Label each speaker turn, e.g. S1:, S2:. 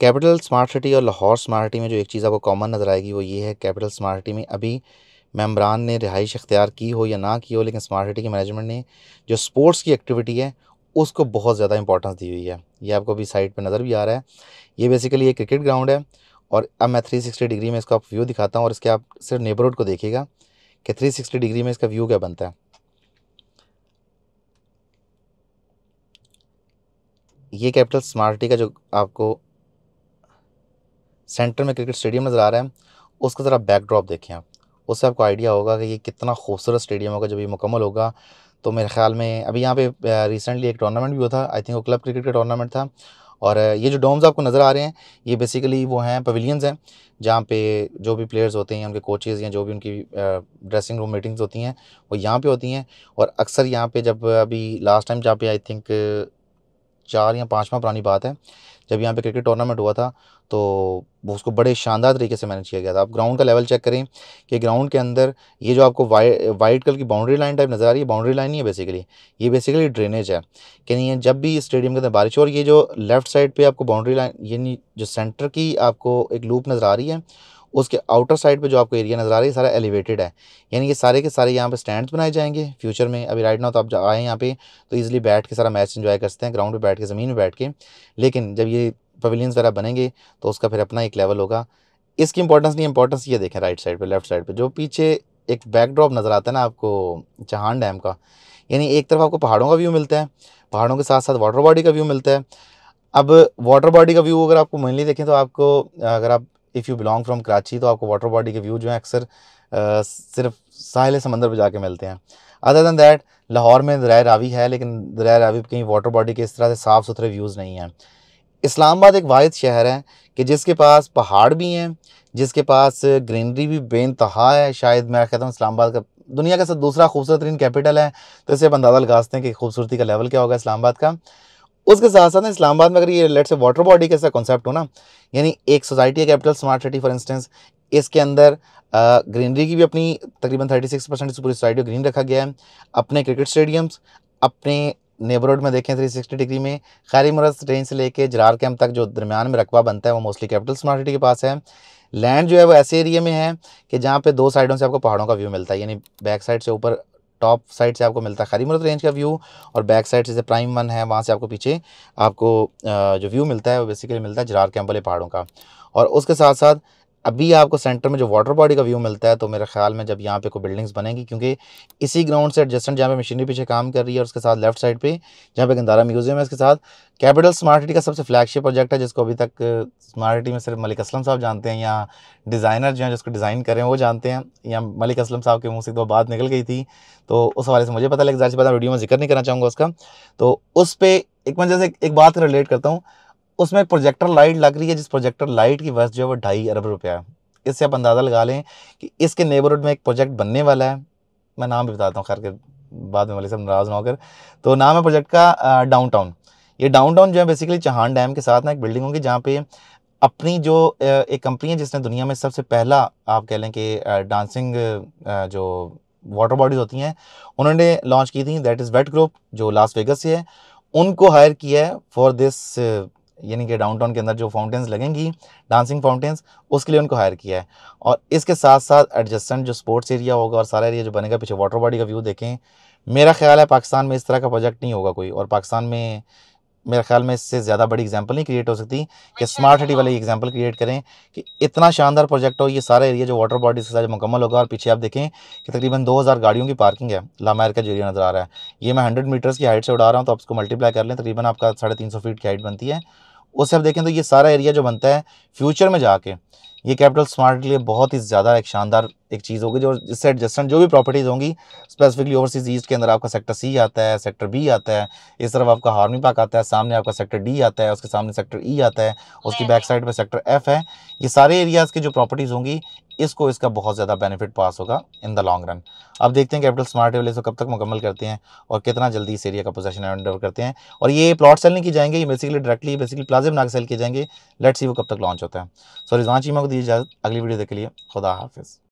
S1: capital smart city और Lahore smart city में जो एक चीज़ आपको कॉमन नज़र आएगी वो ये है कैपिटल स्मार्ट सिटी में अभी मेम्बरान ने रिहाइश अख्तियार की हो या ना की हो लेकिन स्मार्ट सिटी के मैनेजमेंट ने जो स्पोर्ट्स की एक्टिविटी है उसको बहुत ज़्यादा इंपॉर्टेंस दी हुई है ये आपको अभी साइड पर नज़र भी आ रहा है ये बेसिकली एक क्रिकेट ग्राउंड है और अब मैं थ्री डिग्री में इसका आप व्यू दिखाता हूँ और इसके आप सिर्फ नेबरहुड को देखिएगा कि थ्री डिग्री में इसका व्यू क्या बनता है ये कैपिटल स्मार्ट सिटी का जो आपको सेंटर में क्रिकेट स्टेडियम नज़र आ रहा है उसका ज़रा बैकड्रॉप देखें आप उससे आपको आइडिया होगा कि ये कितना खूबसूरत स्टेडियम होगा जब ये मुकम्मल होगा तो मेरे ख्याल में अभी यहाँ पे रिसेंटली एक टूर्नामेंट भी हुआ था आई थिंक वो क्लब क्रिकेट का टूर्नामेंट था और ये जो डोम्स आपको नज़र आ रहे हैं ये बेसिकली वो हैं पवेलियंस हैं जहाँ पे जो भी प्लेयर्स होते हैं उनके कोचेज़ या जो भी उनकी ड्रेसिंग रूम मीटिंग्स होती हैं वो यहाँ पे होती हैं और अक्सर यहाँ पे जब अभी लास्ट टाइम जहाँ पे आई थिंक चार या पाँचवा पुरानी बात है जब यहाँ पे क्रिकेट टूर्नामेंट हुआ था तो वो उसको बड़े शानदार तरीके से मैनेज किया गया था आप ग्राउंड का लेवल चेक करें कि ग्राउंड के अंदर ये जो आपको वाइट वाइट कलर की बाउंड्री लाइन टाइप नज़र आ रही है बाउंड्री लाइन ही है बेसिकली ये बेसिकली ड्रेनेज है कि नहीं है जब भी स्टेडियम के अंदर बारिश हो और ये जो लेफ्ट साइड पर आपको बाउंड्री लाइन यानी जो सेंटर की आपको एक लूप नज़र आ रही है उसके आउटर साइड पे जो आपको एरिया नज़र आ रही है सारा एलिवेटेड है यानी कि सारे के सारे यहाँ पे स्टैंड्स बनाए जाएंगे फ्यूचर में अभी राइट ना तो आप आए यहाँ पे तो इजीली बैठ के सारा मैच इन्जॉय कर सकते हैं ग्राउंड पे बैठ के ज़मीन में बैठ के लेकिन जब ये पवेलियंस वगैरह बनेंगे तो उसका फिर अपना एक लेवल होगा इसकी इंपॉर्टेंस नहीं इंपॉर्टेंस ये देखें राइट साइड पर लेफ्ट साइड पर जो पीछे एक बैकड्रॉप नज़र आता है ना आपको चहान डैम का यानी एक तरफ आपको पहाड़ों का व्यू मिलता है पहाड़ों के साथ साथ वाटर बॉडी का व्यू मिलता है अब वाटर बॉडी का व्यू अगर आपको मेनली देखें तो आपको अगर आप if you belong from Karachi तो आपको वाटर बॉडी के व्यू जो हैं अक्सर सिर्फ साहिल समंदर पर जाके मिलते हैं अदर दैन दैट लाहौर में दरिया रावी है लेकिन दरिया रावी कहीं वाटर बॉडी के इस तरह से साफ़ सुथरे व्यूज़ नहीं हैं इस्लामाबाद एक वाद शहर है कि जिसके पास पहाड़ भी हैं जिसके पास ग्रीनरी भी बेानतहा है शायद मैं कहता हूँ इस्लामाबाद का दुनिया का सब दूसरा खूबसूरत तरीन कैपिटल है तो इसे आप अंदाज़ा लगा हैं कि खूबसूरती का लेवल क्या होगा इस्लामाबाद का उसके साथ साथ ना इस्लामाबाद में अगर ये लेट से वाटर बॉडी कैसा कॉन्सेप्ट हो ना यानी एक सोसाइटी है capital smart city for instance इसके अंदर ग्रीनरी की भी अपनी तकरीबन 36 परसेंट पूरी सोसाइटी ग्रीन रखा गया है अपने क्रिकेट स्टेडियम्स अपने नेबरहुड में देखें 360 डिग्री में खैरी मरस रेंज से लेके जरार कैम्प तक जो दरमियान में रकबा बनता है वो मोस्टली कैपिटल स्मार्ट सिटी के पास है लैंड जो है वो ऐसे एरिया में है कि जहाँ पे दो साइडों से आपको पहाड़ों का व्यू मिलता है यानी बैक साइड से ऊपर टॉप साइड से आपको मिलता है खरी मरत रेंज का व्यू और बैक साइड से जैसे प्राइम वन है वहाँ से आपको पीछे आपको जो व्यू मिलता है वो बेसिकली मिलता है जरार कैम्बले पहाड़ों का और उसके साथ साथ अभी आपको सेंटर में जो वाटर बॉडी का व्यू मिलता है तो मेरे ख्याल में जब यहाँ पे कोई बिल्डिंग्स बनेंगी क्योंकि इसी ग्राउंड से एडजस्टेंट जहाँ पे मशीनरी पीछे काम कर रही है और उसके साथ लेफ्ट साइड पे जहाँ पे गंदारा म्यूजियम है इसके साथ कैपिटल स्मार्ट सिटी का सबसे फ्लैगशिप प्रोजेक्ट है जिसको अभी तक स्मार्ट सिटी में सिर्फ मलिक असलम साहब जानते हैं या डिज़ाइनर जो हैं जिसको डिज़ाइन करें वो जानते हैं या मलिक असलम साहब के मुँह से दो तो बात निकल गई थी तो उस हवाले से मुझे पता लग जाए पता वीडियो में जिक्र नहीं करना चाहूँगा उसका तो उस पर एक मैं जैसे एक बात रिलेट करता हूँ उसमें प्रोजेक्टर लाइट लग रही है जिस प्रोजेक्टर लाइट की वजह जो है वो ढाई अरब रुपया है इससे आप अंदाज़ा लगा लें कि इसके नेबरहुड में एक प्रोजेक्ट बनने वाला है मैं नाम भी बताता हूँ खैर के बाद में वाले सब नाराज़ ना होकर तो नाम है प्रोजेक्ट का डाउन टाउन ये डाउन टाउन जो है बेसिकली चहान डैम के साथ ना एक बिल्डिंग होगी जहाँ पे अपनी जो एक कंपनी है जिसने दुनिया में सबसे पहला आप कह लें कि डांसिंग जो वाटर बॉडीज़ होती हैं उन्होंने लॉन्च की थी दैट इज़ वेट ग्रुप जो लास वेगस से है उनको हायर किया है फॉर दिस यानी कि डाउनटाउन के अंदर जो फाउंटेंस लगेंगी डांसिंग फाउंटेंस उसके लिए उनको हायर किया है और इसके साथ साथ एडजस्टेंट जो स्पोर्ट्स एरिया होगा और सारा एरिया जो बनेगा पीछे वाटर बॉडी का व्यू देखें मेरा ख्याल है पाकिस्तान में इस तरह का प्रोजेक्ट नहीं होगा कोई और पाकिस्तान में मेरे ख्याल में इससे ज़्यादा बड़ी एग्जाम्पल नहीं क्रिएट हो सकती कि स्मार्ट अच्छा, सिटी तो वाली एग्जाम्पल क्रिएट करें कि इतना शानदार प्रोजेक्ट हो ये सारा एरिया जो वाटर बॉडीज के साथ मुकम्मल होगा और पीछे आप देखें कि तकरीबन 2000 गाड़ियों की पार्किंग है लामायर का जो एरिया नज़र आ रहा है ये मैं हंड्रेड मीटर्स की हाइट से उड़ा रहा हूँ तो आप उसको मल्टीप्लाई कर लें तकरीबन आपका साढ़े फीट की हाइट बनती है उससे आप देखें तो ये सारा एरिया जो बनता है फ्यूचर में जाके ये कैपिटल स्मार्ट के लिए बहुत ही ज़्यादा एक शानदार एक चीज़ होगी जो जिससे एडजस्टमेंट जो भी प्रॉपर्टीज़ होंगी स्पेसिफिकली ओवरसीज ईस्ट के अंदर आपका सेक्टर सी आता है सेक्टर बी आता है इस तरफ आपका हार्मी पार्क आता है सामने आपका सेक्टर डी आता है उसके सामने सेक्टर ई e आता है उसकी बैक साइड पर सेक्टर एफ है ये सारे एरियाज़ की जो प्रॉपर्टीज़ होंगी इसको इसका बहुत ज़्यादा बेनिफिट पास होगा इन द लॉन्ग रन अब देखते हैं कैपिटल स्मार्ट वाले इसको कब तक मुकम्मल करते हैं और कितना जल्दी इस एरिया का पोजेशन अंडर करते हैं और ये प्लॉट सेल नहीं किए जाएंगे ये बेसिकली डायरेक्टली बेसिकली प्लाजे बना के सेल किए जाएंगे लेट्स सी वो कब तक लॉन्च होता है सो रिजवान चीमा को दी अगली वीडियो देख लिए खुदा हाफिज़